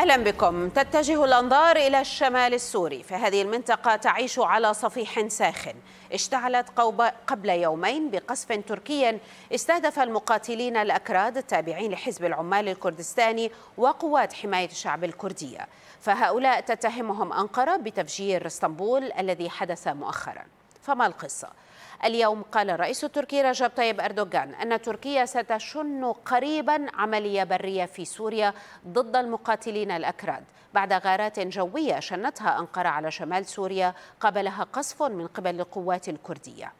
أهلا بكم تتجه الأنظار إلى الشمال السوري فهذه المنطقة تعيش على صفيح ساخن اشتعلت قبل يومين بقصف تركي استهدف المقاتلين الأكراد التابعين لحزب العمال الكردستاني وقوات حماية الشعب الكردية فهؤلاء تتهمهم أنقرة بتفجير اسطنبول الذي حدث مؤخرا فما القصة؟ اليوم قال الرئيس التركي رجب طيب أردوغان أن تركيا ستشن قريبا عملية برية في سوريا ضد المقاتلين الأكراد بعد غارات جوية شنتها أنقرة على شمال سوريا قبلها قصف من قبل القوات الكردية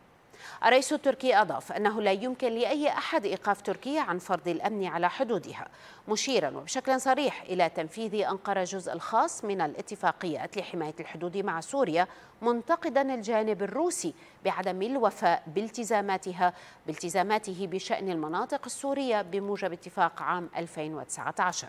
الرئيس التركي أضاف أنه لا يمكن لأي أحد إيقاف تركيا عن فرض الأمن على حدودها مشيرا وبشكل صريح إلى تنفيذ أنقرة الجزء الخاص من الاتفاقيات لحماية الحدود مع سوريا منتقدا الجانب الروسي بعدم الوفاء بالتزاماتها بالتزاماته بشأن المناطق السورية بموجب اتفاق عام 2019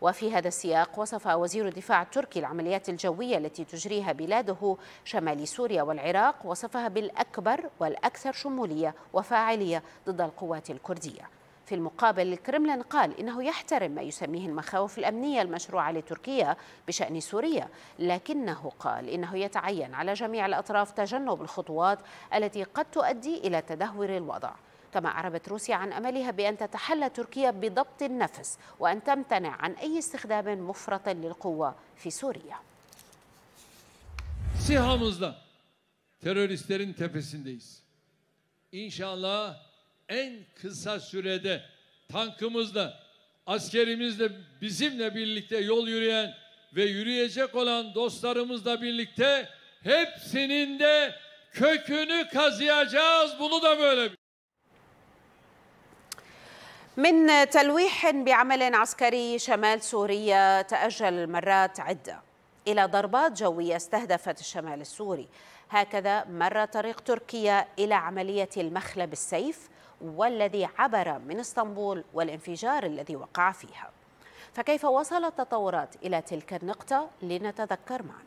وفي هذا السياق وصف وزير الدفاع التركي العمليات الجوية التي تجريها بلاده شمال سوريا والعراق وصفها بالأكبر والأكثر شمولية وفاعلية ضد القوات الكردية في المقابل الكرملين قال إنه يحترم ما يسميه المخاوف الأمنية المشروعة لتركيا بشأن سوريا لكنه قال إنه يتعين على جميع الأطراف تجنب الخطوات التي قد تؤدي إلى تدهور الوضع كما أعربت روسيا عن أملها بأن تتحلى تركيا بضبط النفس وأن تمتنع عن أي استخدام مفرط للقوة في سوريا SİHA'mızla teröristlerin tepesindeyiz. İnşallah en kısa sürede tankımızla, askerimizle bizimle birlikte yol yürüyen ve yürüyecek olan dostlarımızla birlikte hepsinin de kökünü kazıyacağız. Bunu da böyle من تلويح بعمل عسكري شمال سوريا تأجل مرات عدة إلى ضربات جوية استهدفت الشمال السوري هكذا مر طريق تركيا إلى عملية المخلب السيف والذي عبر من اسطنبول والانفجار الذي وقع فيها فكيف وصلت التطورات إلى تلك النقطة لنتذكر معاً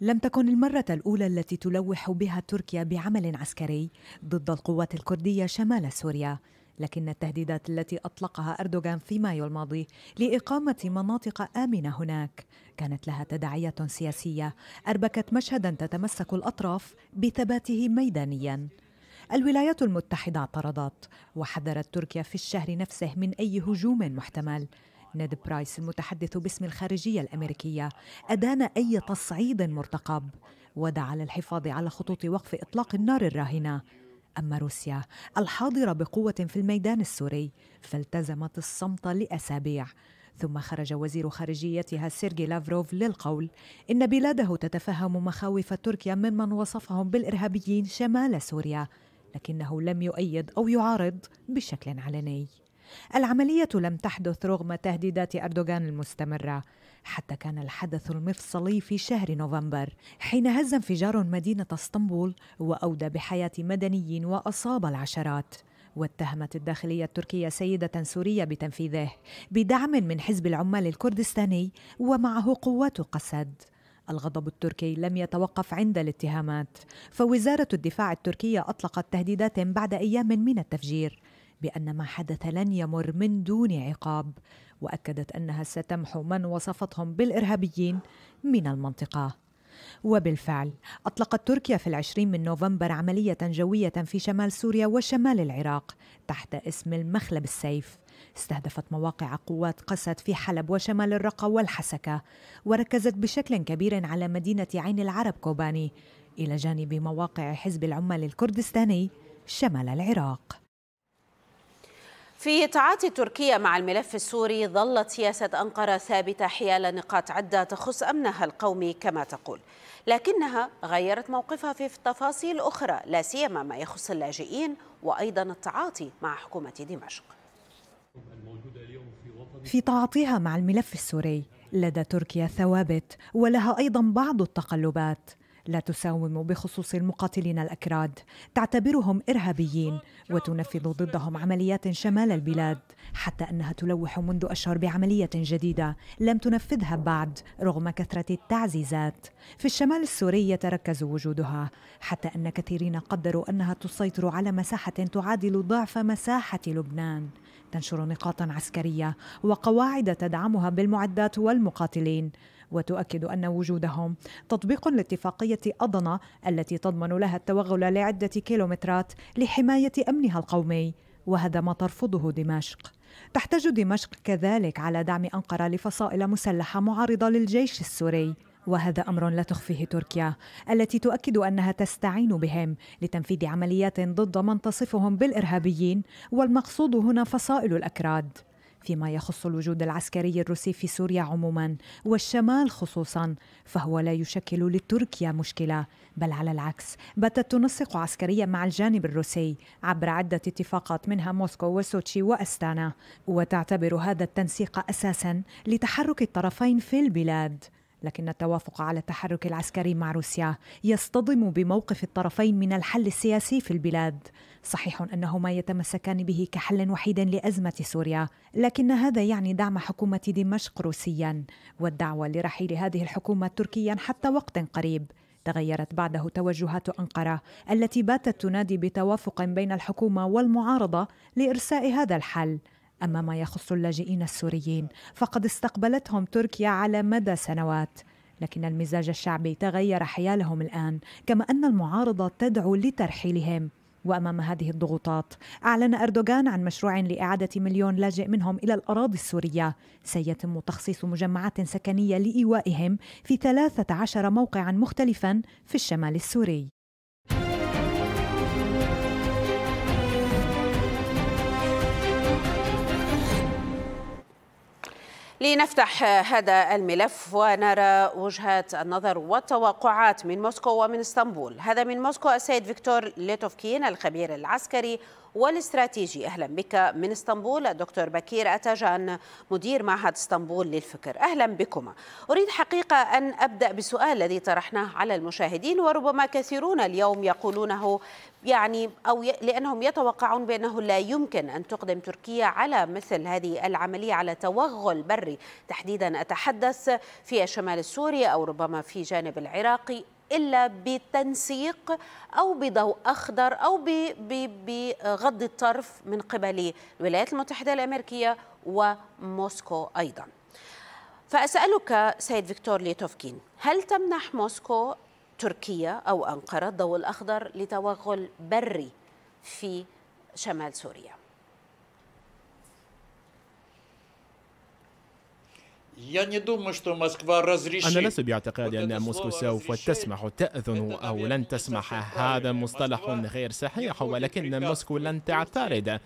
لم تكن المرة الأولى التي تلوح بها تركيا بعمل عسكري ضد القوات الكردية شمال سوريا، لكن التهديدات التي أطلقها أردوغان في مايو الماضي لإقامة مناطق آمنة هناك كانت لها تداعيات سياسية أربكت مشهدا تتمسك الأطراف بثباته ميدانيا. الولايات المتحدة اعترضت وحذرت تركيا في الشهر نفسه من أي هجوم محتمل نيد برايس المتحدث باسم الخارجية الأمريكية أدان أي تصعيد مرتقب ودعا للحفاظ على خطوط وقف إطلاق النار الراهنة أما روسيا الحاضرة بقوة في الميدان السوري فالتزمت الصمت لأسابيع ثم خرج وزير خارجيتها سيرجي لافروف للقول إن بلاده تتفهم مخاوف تركيا ممن وصفهم بالإرهابيين شمال سوريا لكنه لم يؤيد أو يعارض بشكل علني العملية لم تحدث رغم تهديدات أردوغان المستمرة حتى كان الحدث المفصلي في شهر نوفمبر حين هز انفجار مدينة اسطنبول وأودى بحياة مدنيين وأصاب العشرات واتهمت الداخلية التركية سيدة سورية بتنفيذه بدعم من حزب العمال الكردستاني ومعه قوات قسد الغضب التركي لم يتوقف عند الاتهامات فوزارة الدفاع التركية أطلقت تهديدات بعد أيام من التفجير بان ما حدث لن يمر من دون عقاب واكدت انها ستمحو من وصفتهم بالارهابيين من المنطقه وبالفعل أطلقت تركيا في العشرين من نوفمبر عملية جوية في شمال سوريا وشمال العراق تحت اسم المخلب السيف استهدفت مواقع قوات قسد في حلب وشمال الرقة والحسكة وركزت بشكل كبير على مدينة عين العرب كوباني إلى جانب مواقع حزب العمال الكردستاني شمال العراق في تعاطي تركيا مع الملف السوري ظلت سياسة أنقرة ثابتة حيال نقاط عدة تخص أمنها القومي كما تقول لكنها غيرت موقفها في تفاصيل أخرى لا سيما ما يخص اللاجئين وأيضا التعاطي مع حكومة دمشق في تعاطيها مع الملف السوري لدى تركيا ثوابت ولها أيضا بعض التقلبات لا تساوم بخصوص المقاتلين الأكراد تعتبرهم إرهابيين وتنفذ ضدهم عمليات شمال البلاد حتى أنها تلوح منذ أشهر بعملية جديدة لم تنفذها بعد رغم كثرة التعزيزات في الشمال السوري يتركز وجودها حتى أن كثيرين قدروا أنها تسيطر على مساحة تعادل ضعف مساحة لبنان تنشر نقاطا عسكريه وقواعد تدعمها بالمعدات والمقاتلين وتؤكد أن وجودهم تطبيق لاتفاقية أضنة التي تضمن لها التوغل لعدة كيلومترات لحماية أمنها القومي وهذا ما ترفضه دمشق تحتج دمشق كذلك على دعم أنقرة لفصائل مسلحة معارضة للجيش السوري وهذا امر لا تخفيه تركيا التي تؤكد انها تستعين بهم لتنفيذ عمليات ضد من تصفهم بالارهابيين والمقصود هنا فصائل الاكراد فيما يخص الوجود العسكري الروسي في سوريا عموما والشمال خصوصا فهو لا يشكل لتركيا مشكله بل على العكس باتت تنسق عسكريا مع الجانب الروسي عبر عده اتفاقات منها موسكو وسوتشي واستانا وتعتبر هذا التنسيق اساسا لتحرك الطرفين في البلاد لكن التوافق على التحرك العسكري مع روسيا يصطدم بموقف الطرفين من الحل السياسي في البلاد صحيح انهما يتمسكان به كحل وحيد لازمه سوريا لكن هذا يعني دعم حكومه دمشق روسيا والدعوه لرحيل هذه الحكومه تركيا حتى وقت قريب تغيرت بعده توجهات انقره التي باتت تنادي بتوافق بين الحكومه والمعارضه لارساء هذا الحل اما ما يخص اللاجئين السوريين فقد استقبلتهم تركيا على مدى سنوات لكن المزاج الشعبي تغير حيالهم الان كما ان المعارضه تدعو لترحيلهم وامام هذه الضغوطات اعلن اردوغان عن مشروع لاعاده مليون لاجئ منهم الى الاراضي السوريه سيتم تخصيص مجمعات سكنيه لايوائهم في 13 موقعا مختلفا في الشمال السوري لنفتح هذا الملف ونرى وجهات النظر والتوقعات من موسكو ومن اسطنبول هذا من موسكو السيد فيكتور ليتوفكين الخبير العسكري والاستراتيجي أهلا بك من اسطنبول دكتور بكير أتاجان مدير معهد اسطنبول للفكر أهلا بكما أريد حقيقة أن أبدأ بسؤال الذي طرحناه على المشاهدين وربما كثيرون اليوم يقولونه يعني أو لأنهم يتوقعون بأنه لا يمكن أن تقدم تركيا على مثل هذه العملية على توغل بري تحديدا أتحدث في الشمال السوري أو ربما في جانب العراقي إلا بتنسيق أو بضوء أخضر أو بغض الطرف من قبل الولايات المتحدة الأمريكية وموسكو أيضا فأسألك سيد فيكتور ليتوفكين هل تمنح موسكو تركيا أو أنقرة الضوء الأخضر لتوغل بري في شمال سوريا؟ أنا لست باعتقاد أن موسكو سوف تسمح تأذن أو لن تسمح هذا مصطلح غير صحيح ولكن موسكو لن تعترض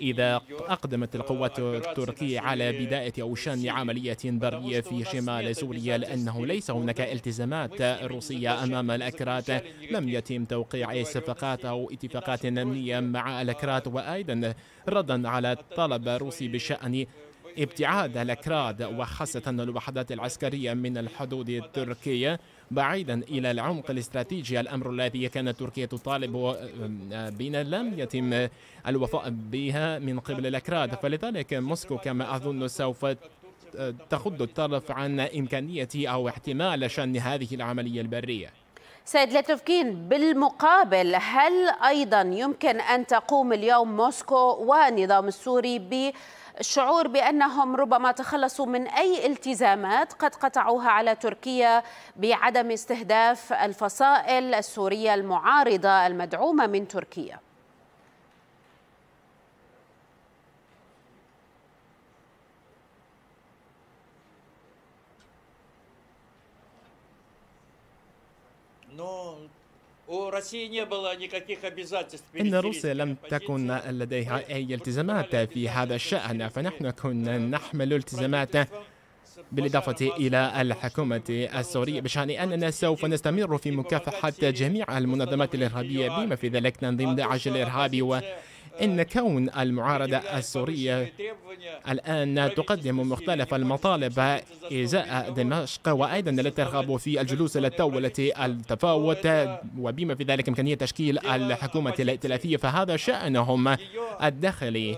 إذا أقدمت القوات التركية على بداية أو شن عملية برية في شمال سوريا لأنه ليس هناك التزامات روسية أمام الأكراد لم يتم توقيع صفقات أو اتفاقات أمنية مع الأكراد وأيضا ردا على طلب روسي بشأن ابتعاد الأكراد وخاصة الوحدات العسكرية من الحدود التركية بعيدا إلى العمق الاستراتيجي الأمر الذي كانت تركيا تطالب آه، بنا لم يتم الوفاء بها من قبل الأكراد فلذلك موسكو كما أظن سوف آه، تخض الطرف عن إمكانية أو احتمال شن هذه العملية البرية سيد لاتوفكين بالمقابل هل أيضا يمكن أن تقوم اليوم موسكو والنظام السوري ب الشعور بأنهم ربما تخلصوا من أي التزامات قد قطعوها على تركيا بعدم استهداف الفصائل السورية المعارضة المدعومة من تركيا إن روسيا لم تكن لديها أي التزامات في هذا الشأن فنحن كنا نحمل التزامات بالإضافة إلى الحكومة السورية بشأن أننا سوف نستمر في مكافحة جميع المنظمات الإرهابية بما في ذلك تنظيم داعش الإرهابي و إن كون المعارضة السورية الآن تقدم مختلف المطالب إزاء دمشق وأيضا لا ترغب في الجلوس إلى طاولة التفاوت وبما في ذلك إمكانية تشكيل الحكومة الائتلافية فهذا شأنهم الداخلي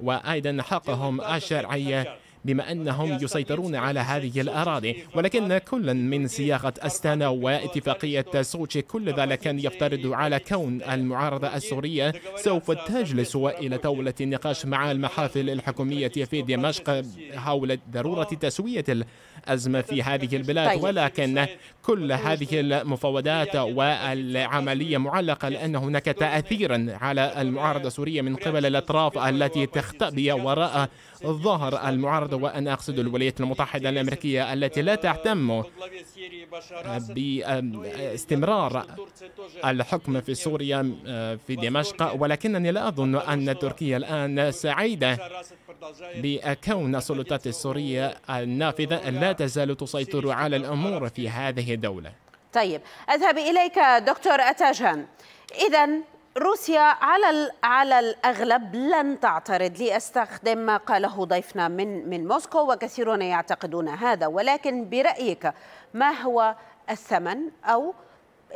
وأيضا حقهم الشرعي بما أنهم يسيطرون على هذه الأراضي ولكن كل من صياغة أستانا واتفاقية سوتشي كل ذلك كان يفترض على كون المعارضة السورية سوف تجلس إلى طاولة النقاش مع المحافل الحكومية في دمشق حول ضرورة تسوية الأزمة في هذه البلاد طيب. ولكن كل هذه المفاوضات والعملية معلقة لأن هناك تأثيرا على المعارضة السورية من قبل الأطراف التي تختبئ وراء ظهر المعارضة الأرض وأنا أقصد الولايات المتحدة الأمريكية التي لا تهتم باستمرار الحكم في سوريا آه، في دمشق ولكنني لا أظن أن تركيا الآن سعيدة بكون السلطات السورية النافذة لا تزال تسيطر على الأمور في هذه الدولة طيب أذهب إليك دكتور أتاجهان إذا روسيا على على الاغلب لن تعترض لاستخدم ما قاله ضيفنا من من موسكو وكثيرون يعتقدون هذا ولكن برايك ما هو الثمن او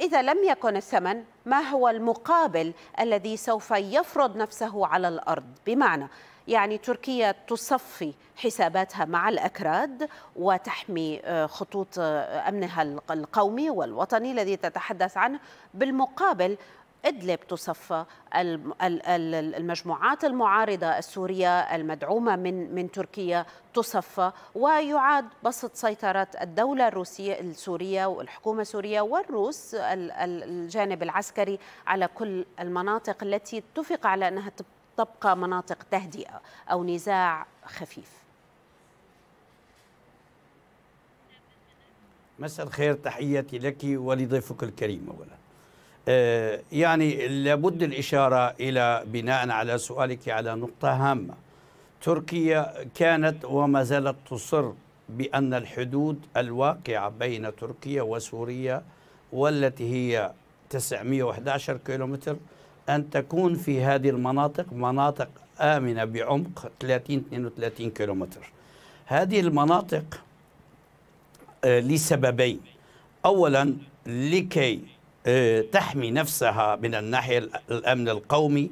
اذا لم يكن الثمن ما هو المقابل الذي سوف يفرض نفسه على الارض بمعنى يعني تركيا تصفي حساباتها مع الأكراد وتحمي آه، خطوط آه، أمنها القومي والوطني الذي تتحدث عنه بالمقابل إدلب تصفى المجموعات المعارضة السورية المدعومة من من تركيا تصفى ويعاد بسط سيطرة الدولة الروسية السورية والحكومة السورية والروس الجانب العسكري على كل المناطق التي اتفق على أنها تبقى مناطق تهدئة أو نزاع خفيف مساء الخير تحياتي لك ولضيفك الكريم اولا آه، يعني لابد الإشارة إلى بناء على سؤالك على نقطة هامة تركيا كانت وما زالت تصر بأن الحدود الواقعة بين تركيا وسوريا والتي هي 911 كيلومتر أن تكون في هذه المناطق مناطق آمنة بعمق 30-32 كيلومتر هذه المناطق آه، لسببين أولا لكي آه، تحمي نفسها من الناحية الأمن القومي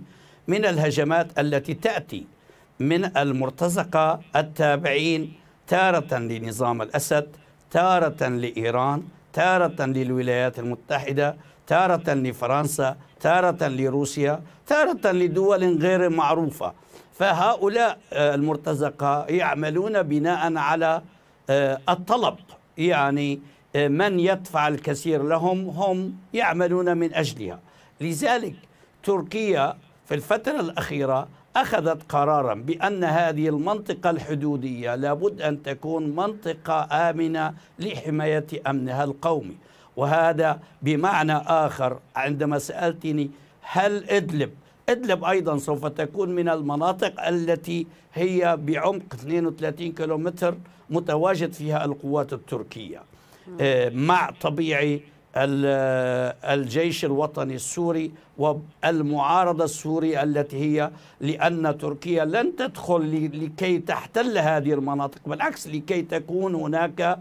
من الهجمات التي تأتي من المرتزقة التابعين تارة لنظام الأسد تارة لإيران تارة للولايات المتحدة تارة لفرنسا تارة لروسيا تارة لدول غير معروفة فهؤلاء آه، المرتزقة يعملون بناء على آه، الطلب يعني من يدفع الكثير لهم هم يعملون من أجلها لذلك تركيا في الفترة الأخيرة أخذت قرارا بأن هذه المنطقة الحدودية لابد أن تكون منطقة آمنة لحماية أمنها القومي وهذا بمعنى آخر عندما سألتني هل إدلب إدلب أيضا سوف تكون من المناطق التي هي بعمق 32 كيلومتر متواجد فيها القوات التركية آه، مع طبيعي آه، الجيش الوطني السوري والمعارضة السورية التي هي لأن تركيا لن تدخل لكي تحتل هذه المناطق بالعكس لكي تكون هناك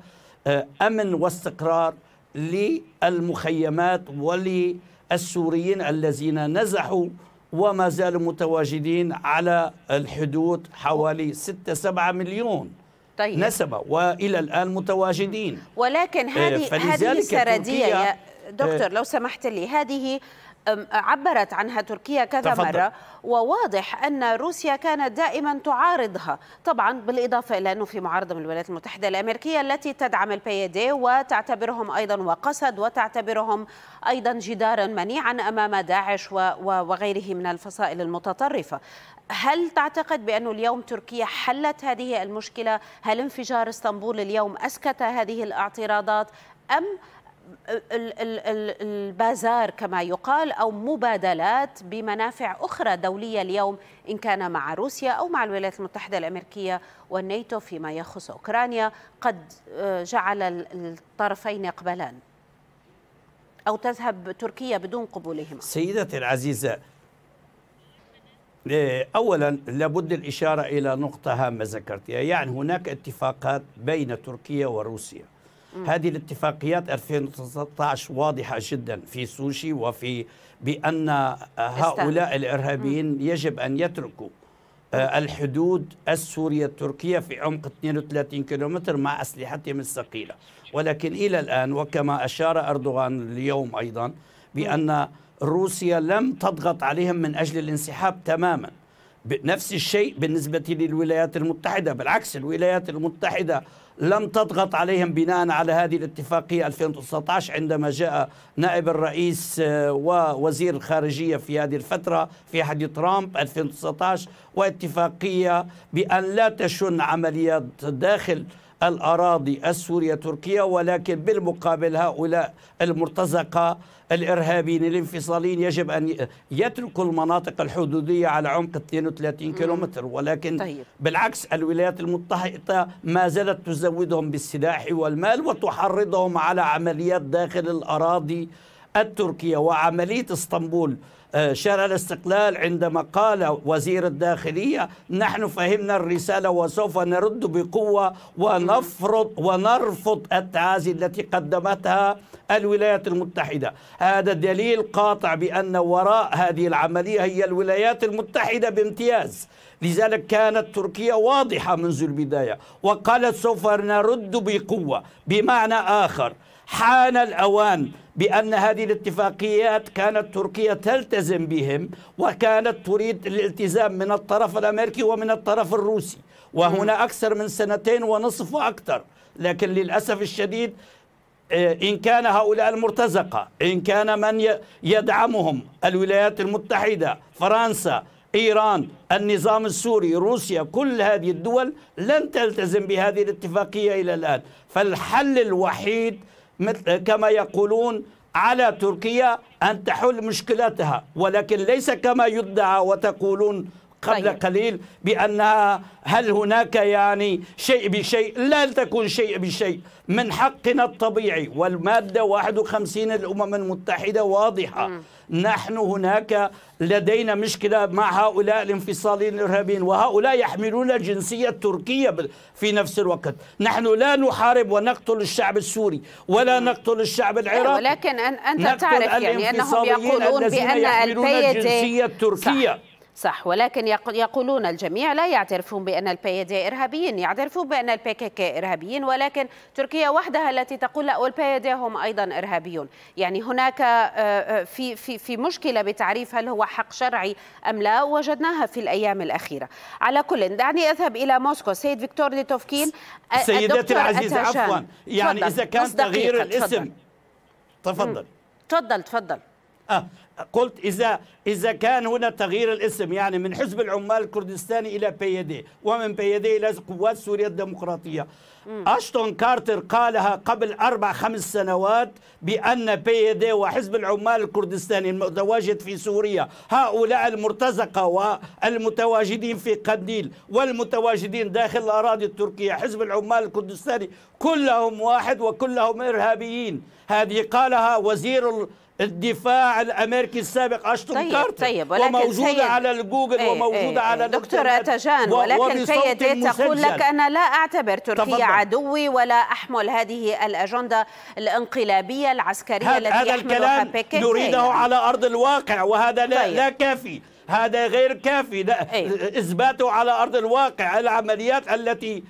آه، أمن واستقرار للمخيمات وللسوريين الذين نزحوا وما زالوا متواجدين على الحدود حوالي 6 7 مليون طيب. نسبة وإلى الآن متواجدين ولكن آه، هذه هذه السردية يا دكتور آه، لو سمحت لي هذه عبرت عنها تركيا كذا تفضل. مرة وواضح أن روسيا كانت دائما تعارضها طبعا بالإضافة إلى أنه في معارضة من الولايات المتحدة الأمريكية التي تدعم البيدي وتعتبرهم أيضا وقصد وتعتبرهم أيضا جدارا منيعا أمام داعش وغيره من الفصائل المتطرفة هل تعتقد بأن اليوم تركيا حلت هذه المشكلة؟ هل انفجار اسطنبول اليوم أسكت هذه الاعتراضات؟ أم البازار كما يقال أو مبادلات بمنافع أخرى دولية اليوم إن كان مع روسيا أو مع الولايات المتحدة الأمريكية والناتو فيما يخص أوكرانيا قد آه، جعل الطرفين يقبلان أو تذهب تركيا بدون قبولهما سيدتي العزيزة آه، أولا لابد الإشارة إلى نقطة هامة ذكرتها يعني هناك اتفاقات بين تركيا وروسيا هذه الاتفاقيات 2019 واضحة جدا في سوشي وفي بأن هؤلاء الإرهابيين يجب أن يتركوا آه، الحدود السورية التركية في عمق 32 كيلومتر مع أسلحتهم الثقيلة ولكن إلى الآن وكما أشار أردوغان اليوم أيضا بأن روسيا لم تضغط عليهم من أجل الانسحاب تماما نفس الشيء بالنسبة للولايات المتحدة بالعكس الولايات المتحدة لم تضغط عليهم بناء على هذه الاتفاقية 2019 عندما جاء نائب الرئيس آه، ووزير الخارجية في هذه الفترة في حديث ترامب 2019 واتفاقية بأن لا تشن عمليات داخل الأراضي السورية تركيا ولكن بالمقابل هؤلاء المرتزقة الإرهابيين الانفصاليين يجب أن يتركوا المناطق الحدودية على عمق 32 كيلومتر ولكن طيب. بالعكس الولايات المتحدة ما زالت تزودهم بالسلاح والمال وتحرضهم على عمليات داخل الأراضي التركية وعملية اسطنبول آه، شارع الاستقلال عندما قال وزير الداخلية نحن فهمنا الرسالة وسوف نرد بقوة ونفرض ونرفض التعازي التي قدمتها الولايات المتحدة هذا دليل قاطع بأن وراء هذه العملية هي الولايات المتحدة بامتياز لذلك كانت تركيا واضحة منذ البداية وقالت سوف نرد بقوة بمعنى آخر حان الأوان بأن هذه الاتفاقيات كانت تركيا تلتزم بهم وكانت تريد الالتزام من الطرف الأمريكي ومن الطرف الروسي وهنا أكثر من سنتين ونصف وأكثر لكن للأسف الشديد آه، إن كان هؤلاء المرتزقة إن كان من يدعمهم الولايات المتحدة فرنسا إيران النظام السوري روسيا كل هذه الدول لن تلتزم بهذه الاتفاقية إلى الآن فالحل الوحيد مثل كما يقولون على تركيا أن تحل مشكلتها ولكن ليس كما يدعى وتقولون قبل طيب. قليل بأن هل هناك يعني شيء بشيء لا تكون شيء بشيء من حقنا الطبيعي والمادة 51 الأمم المتحدة واضحة م. نحن هناك لدينا مشكلة مع هؤلاء الانفصاليين الإرهابيين وهؤلاء يحملون الجنسية التركية في نفس الوقت نحن لا نحارب ونقتل الشعب السوري ولا نقتل الشعب أيوة، العراقي ولكن أنت تعرف يعني أنهم يقولون بأن الجنسية التركية صح. صح ولكن يقولون الجميع لا يعترفون بأن البي دي إرهابيين يعترفون بأن البي كي كي إرهابيين ولكن تركيا وحدها التي تقول لا والبي دي هم أيضا إرهابيون يعني هناك آه، آه، في, في, في مشكلة بتعريف هل هو حق شرعي أم لا وجدناها في الأيام الأخيرة على كل دعني أذهب إلى موسكو سيد فيكتور ليتوفكين آه، سيدتي العزيزة عفوا يعني إذا كان تغيير الاسم تفضل تفضل تفضل قلت إذا إذا كان هنا تغيير الاسم يعني من حزب العمال الكردستاني إلى بيدي ومن بيدي إلى قوات سوريا الديمقراطية أشتون كارتر قالها قبل أربع خمس سنوات بأن بيدي وحزب العمال الكردستاني المتواجد في سوريا هؤلاء المرتزقة والمتواجدين في قنديل والمتواجدين داخل الأراضي التركية حزب العمال الكردستاني كلهم واحد وكلهم إرهابيين هذه قالها وزير الدفاع الامريكي السابق اشتون طيب كارتر طيب ولكن وموجوده سيد على الجوجل ايه وموجوده ايه على إيه، دكتور تجان ولكن سيدي تقول لك انا لا اعتبر تركيا تفضل. عدوي ولا احمل هذه الاجنده الانقلابيه العسكريه التي هذا الكلام نريده ايه طيب. على ارض الواقع وهذا لا, طيب. لا كافي هذا غير كافي أيه؟ اثباته على ارض الواقع العمليات التي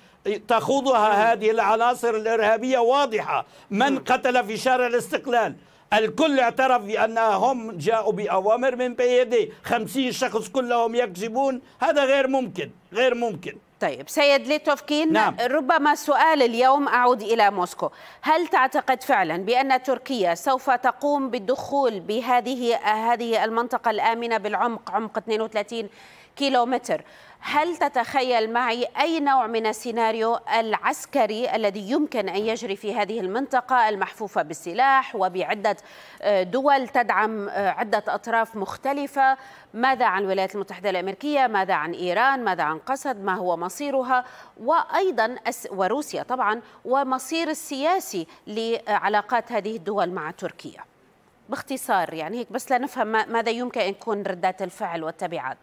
تخوضها إيه. هذه العناصر الارهابيه واضحه من إيه. قتل في شارع الاستقلال الكل اعترف بأنهم هم جاءوا بأوامر من بيدي خمسين شخص كلهم يكذبون هذا غير ممكن غير ممكن طيب سيد ليتوفكين نعم. ربما سؤال اليوم أعود إلى موسكو هل تعتقد فعلا بأن تركيا سوف تقوم بالدخول بهذه هذه المنطقة الآمنة بالعمق عمق 32 كيلومتر هل تتخيل معي أي نوع من السيناريو العسكري الذي يمكن أن يجري في هذه المنطقة المحفوفة بالسلاح وبعدة آه، دول تدعم آه، عدة أطراف مختلفة ماذا عن الولايات المتحدة الأمريكية ماذا عن إيران ماذا عن قسد ما هو مصيرها وأيضا وروسيا طبعا ومصير السياسي لعلاقات هذه الدول مع تركيا باختصار يعني هيك بس لنفهم ماذا يمكن أن يكون ردات الفعل والتبعات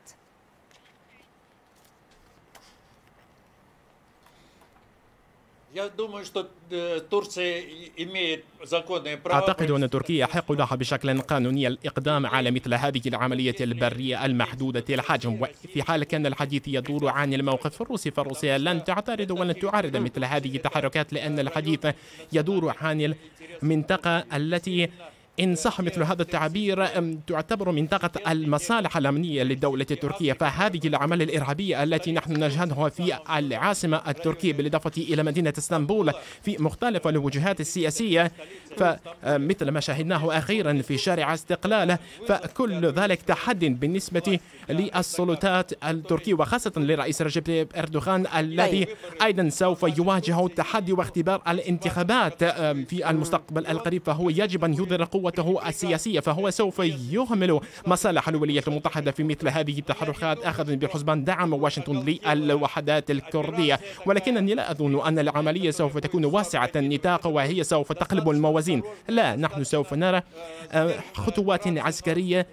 Э, أعتقد أن تركيا يحق لها بشكل قانوني الإقدام على مثل هذه العملية البرية المحدودة الحجم وفي حال كان الحديث يدور عن الموقف الروسي فروسيا لن تعترض ولن تعارض مثل هذه التحركات لأن الحديث يدور عن المنطقة التي إن صح مثل هذا التعبير تعتبر منطقة المصالح الأمنية للدولة التركية فهذه الأعمال الإرهابية التي نحن نشهدها في العاصمة التركية بالإضافة إلى مدينة اسطنبول في مختلف الوجهات السياسية فمثل ما شاهدناه أخيرا في شارع استقلال فكل ذلك تحد بالنسبة للسلطات التركية وخاصة لرئيس رجب طيب أردوغان الذي أيضا سوف يواجه التحدي واختبار الانتخابات في المستقبل القريب فهو يجب أن يظهر قوة قوته السياسية فهو سوف يهمل مصالح الولايات المتحدة في مثل هذه التحركات أخذ بحسبان دعم واشنطن للوحدات الكردية ولكنني لا أظن أن العملية سوف تكون واسعة النطاق وهي سوف تقلب الموازين لا نحن سوف نرى آه، خطوات عسكرية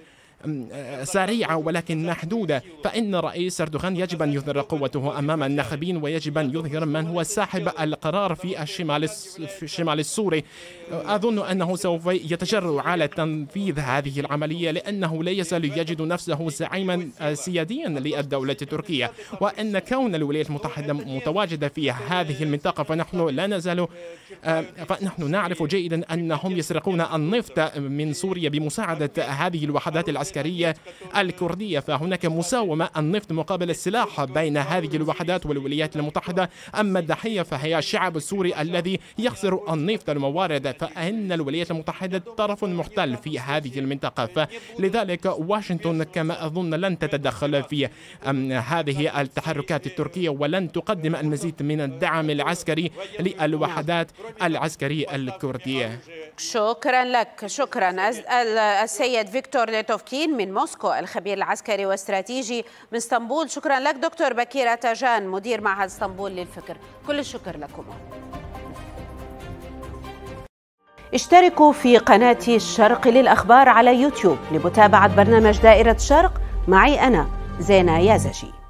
سريعة ولكن محدودة فإن الرئيس أردوغان يجب أن يظهر قوته أمام الناخبين ويجب أن يظهر من هو صاحب القرار في الشمال في الشمال السوري أظن أنه سوف يتجرأ على تنفيذ هذه العملية لأنه لا يزال يجد نفسه زعيما سياديا للدولة التركية وأن كون الولايات المتحدة متواجدة في هذه المنطقة فنحن لا نزال فنحن نعرف جيدا أنهم يسرقون النفط من سوريا بمساعدة هذه الوحدات العسكرية العسكرية الكردية فهناك مساومة النفط مقابل السلاح بين هذه الوحدات والولايات المتحدة أما الضحية فهي الشعب السوري الذي يخسر النفط الموارد فإن الولايات المتحدة طرف محتل في هذه المنطقة فلذلك واشنطن كما أظن لن تتدخل في هذه التحركات التركية ولن تقدم المزيد من الدعم العسكري للوحدات العسكرية الكردية شكرا لك شكرا السيد فيكتور ليتوفكي بكين من موسكو الخبير العسكري واستراتيجي من اسطنبول شكرا لك دكتور بكير أتاجان مدير معهد اسطنبول للفكر كل الشكر لكم اشتركوا في قناة الشرق للأخبار على يوتيوب لمتابعة برنامج دائرة الشرق معي أنا زينة يازجي